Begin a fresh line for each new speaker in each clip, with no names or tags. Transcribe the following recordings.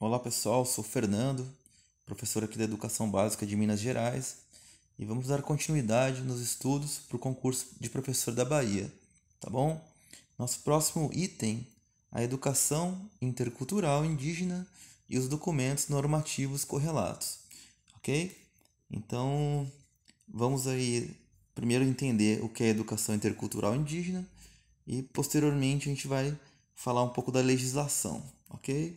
Olá pessoal, sou Fernando, professor aqui da Educação Básica de Minas Gerais, e vamos dar continuidade nos estudos para o concurso de professor da Bahia, tá bom? Nosso próximo item, a educação intercultural indígena e os documentos normativos correlatos, ok? Então, vamos aí primeiro entender o que é educação intercultural indígena e posteriormente a gente vai falar um pouco da legislação, ok?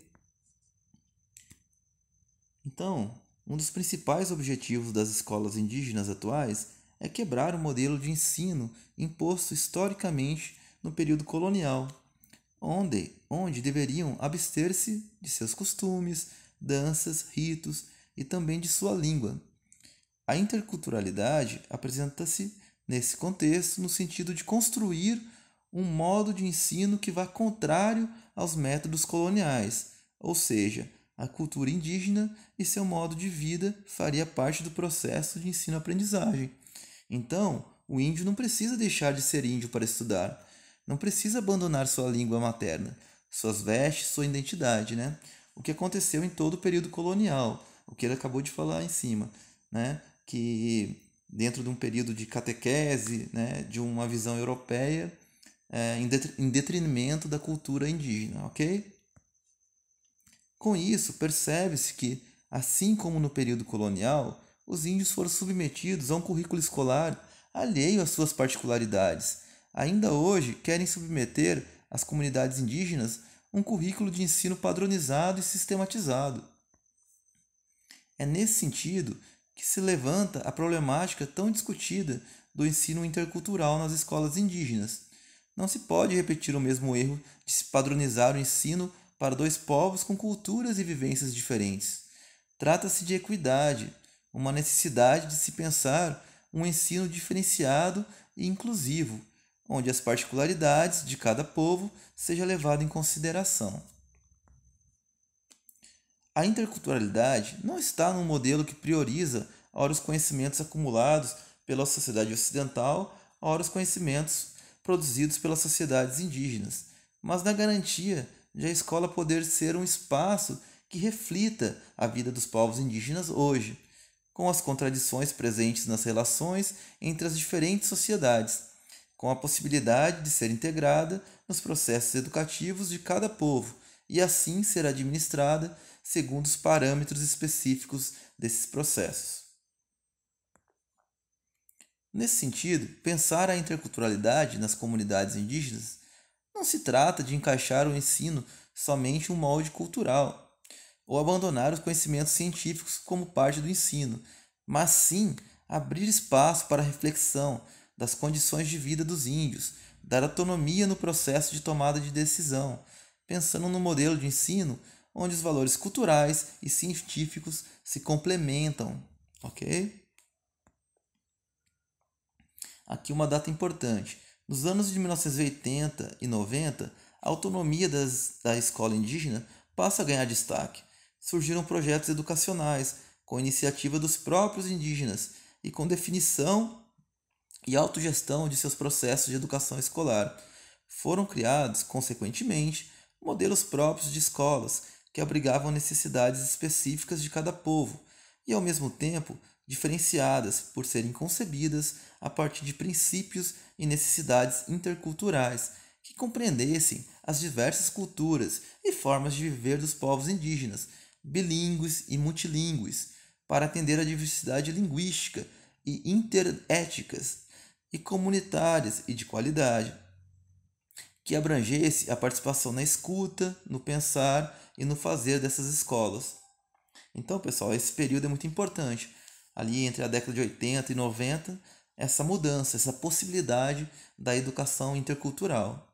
Então, um dos principais objetivos das escolas indígenas atuais é quebrar o modelo de ensino imposto historicamente no período colonial, onde, onde deveriam abster-se de seus costumes, danças, ritos e também de sua língua. A interculturalidade apresenta-se nesse contexto no sentido de construir um modo de ensino que vá contrário aos métodos coloniais, ou seja, a cultura indígena e seu modo de vida faria parte do processo de ensino-aprendizagem. Então, o índio não precisa deixar de ser índio para estudar, não precisa abandonar sua língua materna, suas vestes, sua identidade, né? O que aconteceu em todo o período colonial, o que ele acabou de falar em cima, né? Que dentro de um período de catequese, né, de uma visão europeia, é, em, detrimento da cultura indígena, ok? Com isso, percebe-se que, assim como no período colonial, os índios foram submetidos a um currículo escolar alheio às suas particularidades. Ainda hoje, querem submeter às comunidades indígenas um currículo de ensino padronizado e sistematizado. É nesse sentido que se levanta a problemática tão discutida do ensino intercultural nas escolas indígenas. Não se pode repetir o mesmo erro de se padronizar o ensino para dois povos com culturas e vivências diferentes. Trata-se de equidade, uma necessidade de se pensar um ensino diferenciado e inclusivo, onde as particularidades de cada povo seja levado em consideração. A interculturalidade não está num modelo que prioriza ora os conhecimentos acumulados pela sociedade ocidental, ora os conhecimentos produzidos pelas sociedades indígenas, mas na garantia de a escola poder ser um espaço que reflita a vida dos povos indígenas hoje, com as contradições presentes nas relações entre as diferentes sociedades, com a possibilidade de ser integrada nos processos educativos de cada povo e assim ser administrada segundo os parâmetros específicos desses processos. Nesse sentido, pensar a interculturalidade nas comunidades indígenas não se trata de encaixar o ensino somente um molde cultural, ou abandonar os conhecimentos científicos como parte do ensino, mas sim abrir espaço para a reflexão das condições de vida dos índios, dar autonomia no processo de tomada de decisão, pensando no modelo de ensino onde os valores culturais e científicos se complementam, ok? Aqui uma data importante. Nos anos de 1980 e 90, a autonomia das, da escola indígena passa a ganhar destaque. Surgiram projetos educacionais com iniciativa dos próprios indígenas e com definição e autogestão de seus processos de educação escolar. Foram criados, consequentemente, modelos próprios de escolas que abrigavam necessidades específicas de cada povo e, ao mesmo tempo, diferenciadas por serem concebidas a partir de princípios e necessidades interculturais que compreendessem as diversas culturas e formas de viver dos povos indígenas, bilíngues e multilíngues, para atender à diversidade linguística e interéticas e comunitárias e de qualidade, que abrangesse a participação na escuta, no pensar e no fazer dessas escolas. Então, pessoal, esse período é muito importante ali entre a década de 80 e 90, essa mudança, essa possibilidade da educação intercultural.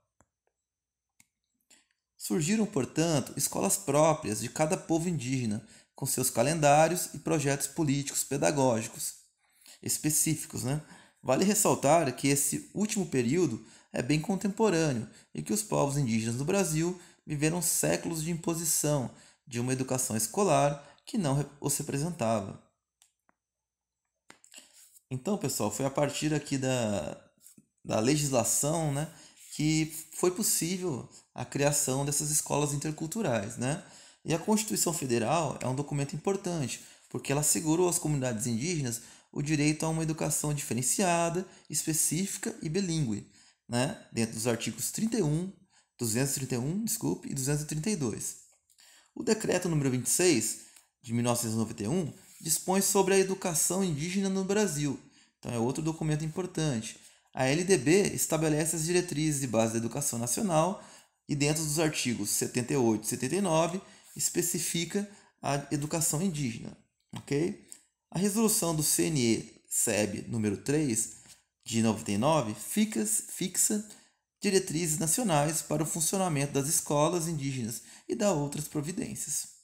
Surgiram, portanto, escolas próprias de cada povo indígena, com seus calendários e projetos políticos pedagógicos específicos. Né? Vale ressaltar que esse último período é bem contemporâneo e que os povos indígenas do Brasil viveram séculos de imposição de uma educação escolar que não os representava. Então, pessoal, foi a partir aqui da, da legislação né, que foi possível a criação dessas escolas interculturais. Né? E a Constituição Federal é um documento importante, porque ela assegurou às comunidades indígenas o direito a uma educação diferenciada, específica e bilíngue, né? dentro dos artigos 31, 231 desculpe, e 232. O decreto número 26, de 1991, dispõe sobre a educação indígena no Brasil. Então é outro documento importante. A LDB estabelece as diretrizes de base da educação nacional e dentro dos artigos 78 e 79 especifica a educação indígena, OK? A resolução do CNE SEB número 3 de 99 fixa diretrizes nacionais para o funcionamento das escolas indígenas e dá outras providências.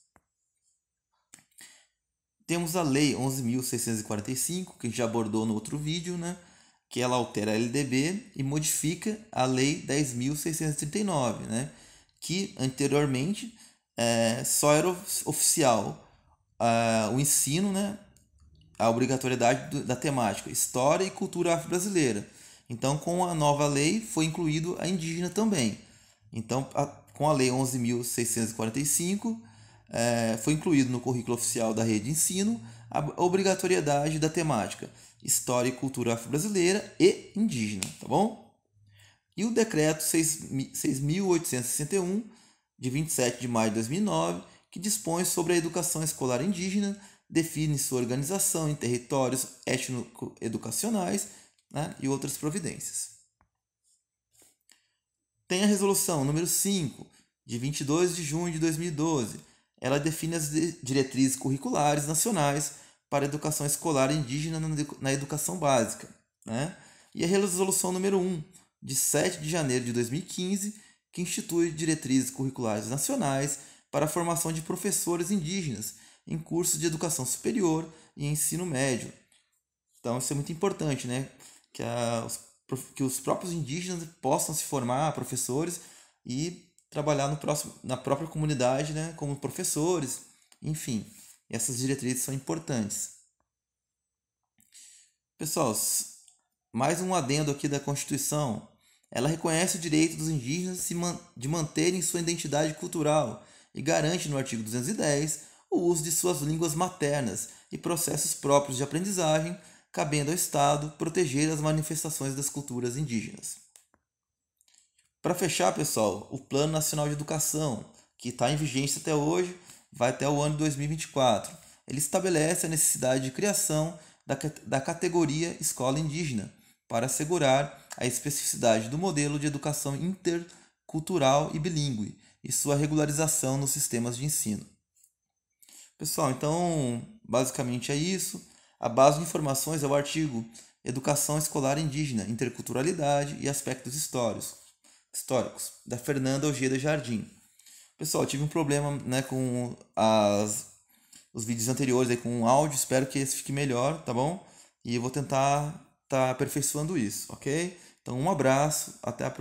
Temos a Lei 11.645, que já abordou no outro vídeo, né? que ela altera a LDB e modifica a Lei 10.639, né? que anteriormente é, só era oficial é, o ensino, né? a obrigatoriedade da temática História e Cultura Afro-Brasileira. Então, com a nova lei, foi incluído a indígena também. Então, a, com a Lei 11.645, é, foi incluído no currículo oficial da rede de ensino a obrigatoriedade da temática História e Cultura Afro-Brasileira e Indígena, tá bom? E o decreto 6.861, de 27 de maio de 2009, que dispõe sobre a educação escolar indígena, define sua organização em territórios étnico-educacionais né, e outras providências. Tem a resolução número 5, de 22 de junho de 2012, ela define as diretrizes curriculares nacionais para a educação escolar indígena na educação básica. Né? E a resolução número 1, de 7 de janeiro de 2015, que institui diretrizes curriculares nacionais para a formação de professores indígenas em cursos de educação superior e ensino médio. Então, isso é muito importante, né? Que, a, que os próprios indígenas possam se formar professores e trabalhar no próximo, na própria comunidade, né, como professores, enfim, essas diretrizes são importantes. Pessoal, mais um adendo aqui da Constituição. Ela reconhece o direito dos indígenas de manterem sua identidade cultural e garante no artigo 210 o uso de suas línguas maternas e processos próprios de aprendizagem, cabendo ao Estado proteger as manifestações das culturas indígenas. Para fechar, pessoal, o Plano Nacional de Educação, que está em vigência até hoje, vai até o ano de 2024. Ele estabelece a necessidade de criação da, da categoria escola indígena para assegurar a especificidade do modelo de educação intercultural e bilíngue e sua regularização nos sistemas de ensino. Pessoal, então basicamente é isso. A base de informações é o artigo Educação Escolar Indígena, Interculturalidade e Aspectos Históricos, históricos, da Fernanda Ojeda Jardim. Pessoal, tive um problema né, com as, os vídeos anteriores aí, com o áudio, espero que esse fique melhor, tá bom? E eu vou tentar tá aperfeiçoando isso, ok? Então, um abraço, até a próxima.